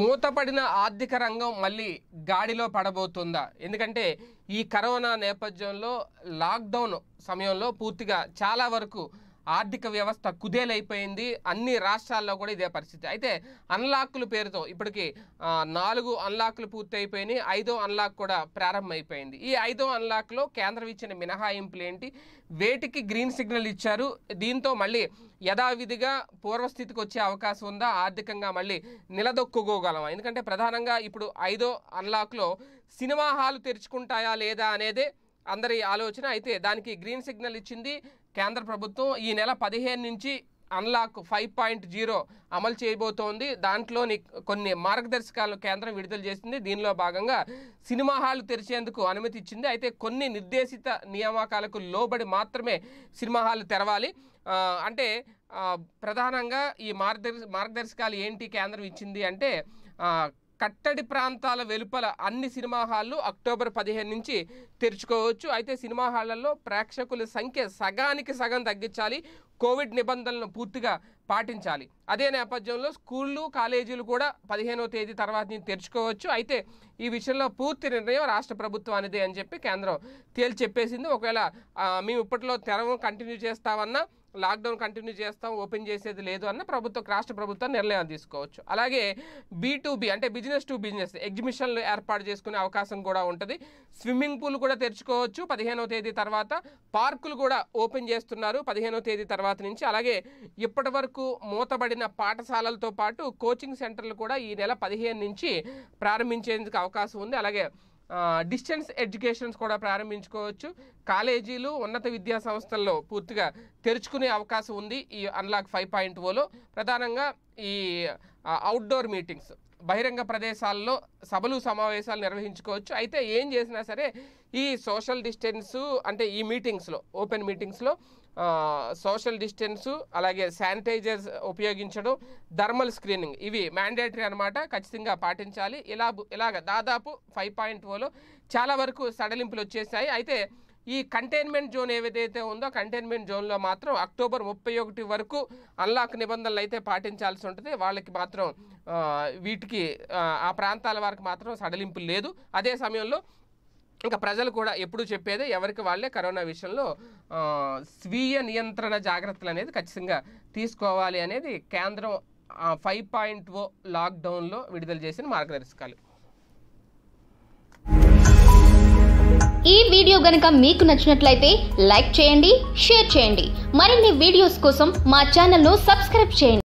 మూతపడిన ఆర్థిక రంగం మళ్ళీ గాడిలో పడబోతుందా ఎందుకంటే ఈ కరోనా నేపథ్యంలో లాక్డౌన్ సమయంలో పూర్తిగా చాలా వరకు ఆర్థిక వ్యవస్థ కుదేలైపోయింది అన్ని రాష్ట్రాల్లో కూడా ఇదే పరిస్థితి అయితే అన్లాక్ల పేరుతో ఇప్పటికి నాలుగు అన్లాక్లు పూర్తయిపోయినాయి ఐదో అన్లాక్ కూడా ప్రారంభమైపోయింది ఈ ఐదో అన్లాక్లో కేంద్రం ఇచ్చిన మినహాయింపులు ఏంటి వేటికి గ్రీన్ సిగ్నల్ ఇచ్చారు దీంతో మళ్ళీ యథావిధిగా పూర్వస్థితికి వచ్చే అవకాశం ఉందా ఆర్థికంగా మళ్ళీ నిలదొక్కుకోగలమా ఎందుకంటే ప్రధానంగా ఇప్పుడు ఐదో అన్లాక్లో సినిమా హాలు తెరుచుకుంటాయా లేదా అనేది అందరి ఆలోచన అయితే దానికి గ్రీన్ సిగ్నల్ ఇచ్చింది కేంద్ర ప్రభుత్వం ఈ నెల పదిహేను నుంచి అన్లాక్ ఫైవ్ పాయింట్ జీరో అమలు చేయబోతోంది దాంట్లోని కొన్ని మార్గదర్శకాలను కేంద్రం విడుదల చేసింది దీనిలో భాగంగా సినిమా హాల్ తెరిచేందుకు అనుమతి ఇచ్చింది అయితే కొన్ని నిర్దేశిత నియామకాలకు లోబడి మాత్రమే సినిమా హాల్ తెరవాలి అంటే ప్రధానంగా ఈ మార్గదర్శ మార్గదర్శకాలు ఏంటి కేంద్రం ఇచ్చింది అంటే కట్టడి ప్రాంతాల వెలుపల అన్ని సినిమా హాళ్ళు అక్టోబర్ పదిహేను నుంచి తెరుచుకోవచ్చు అయితే సినిమా హాళ్లలో ప్రేక్షకుల సంఖ్య సగానికి సగం తగ్గించాలి కోవిడ్ నిబంధనలను పూర్తిగా పాటించాలి అదే నేపథ్యంలో స్కూళ్ళు కాలేజీలు కూడా పదిహేనో తేదీ తర్వాత నుంచి తెరుచుకోవచ్చు అయితే ఈ విషయంలో పూర్తి నిర్ణయం రాష్ట్ర ప్రభుత్వానిదే అని చెప్పి కేంద్రం తేల్చెప్పేసింది ఒకవేళ మేము ఇప్పట్లో తెరవం కంటిన్యూ చేస్తామన్నా లాక్డౌన్ కంటిన్యూ చేస్తాం ఓపెన్ చేసేది లేదు అన్న ప్రభుత్వం రాష్ట్ర ప్రభుత్వం నిర్ణయం తీసుకోవచ్చు అలాగే బీ టు బి అంటే బిజినెస్ టు బిజినెస్ ఎగ్జిబిషన్లు ఏర్పాటు చేసుకునే అవకాశం కూడా ఉంటుంది స్విమ్మింగ్ పూల్ కూడా తెరుచుకోవచ్చు పదిహేనవ తేదీ తర్వాత పార్కులు కూడా ఓపెన్ చేస్తున్నారు పదిహేనవ తేదీ తర్వాత నుంచి అలాగే ఇప్పటి వరకు మూతబడిన పాఠశాలలతో పాటు కోచింగ్ సెంటర్లు కూడా ఈ నెల పదిహేను నుంచి ప్రారంభించేందుకు అవకాశం ఉంది అలాగే డిస్టెన్స్ ఎడ్యుకేషన్స్ కూడా ప్రారంభించుకోవచ్చు కాలేజీలు ఉన్నత విద్యా సంస్థల్లో పూర్తిగా తెరుచుకునే అవకాశం ఉంది ఈ అన్లాక్ ఫైవ్ పాయింట్ ఓలో ప్రధానంగా ఈ అవుట్డోర్ మీటింగ్స్ బహిరంగ ప్రదేశాల్లో సభలు సమావేశాలు నిర్వహించుకోవచ్చు అయితే ఏం చేసినా సరే ఈ సోషల్ డిస్టెన్సు అంటే ఈ మీటింగ్స్లో ఓపెన్ మీటింగ్స్లో సోషల్ డిస్టెన్సు అలాగే శానిటైజర్స్ ఉపయోగించడం థర్మల్ స్క్రీనింగ్ ఇవి మ్యాండేటరీ అనమాట ఖచ్చితంగా పాటించాలి ఇలా ఇలాగ దాదాపు ఫైవ్ పాయింట్ ఓలో చాలా వరకు సడలింపులు వచ్చేసాయి అయితే ఈ కంటైన్మెంట్ జోన్ ఏదైతే ఉందో కంటైన్మెంట్ జోన్లో మాత్రం అక్టోబర్ ముప్పై ఒకటి వరకు అన్లాక్ నిబంధనలు అయితే పాటించాల్సి ఉంటుంది వాళ్ళకి మాత్రం వీటికి ఆ ప్రాంతాల వారికి మాత్రం సడలింపులు లేదు అదే సమయంలో ఇంకా ప్రజలు కూడా ఎప్పుడు చెప్పేది ఎవరికి వాళ్ళే కరోనా విషయంలో స్వీయ నియంత్రణ జాగ్రత్తలు అనేది ఖచ్చితంగా తీసుకోవాలి అనేది కేంద్రం ఫైవ్ పాయింట్ ఓ లాక్డౌన్లో విడుదల చేసిన మార్గదర్శకాలు ఈ వీడియో గనక మీకు నచ్చినట్లయితే లైక్ చేయండి షేర్ చేయండి మరిన్ని వీడియోస్ కోసం మా ఛానల్ను సబ్స్క్రైబ్ చేయండి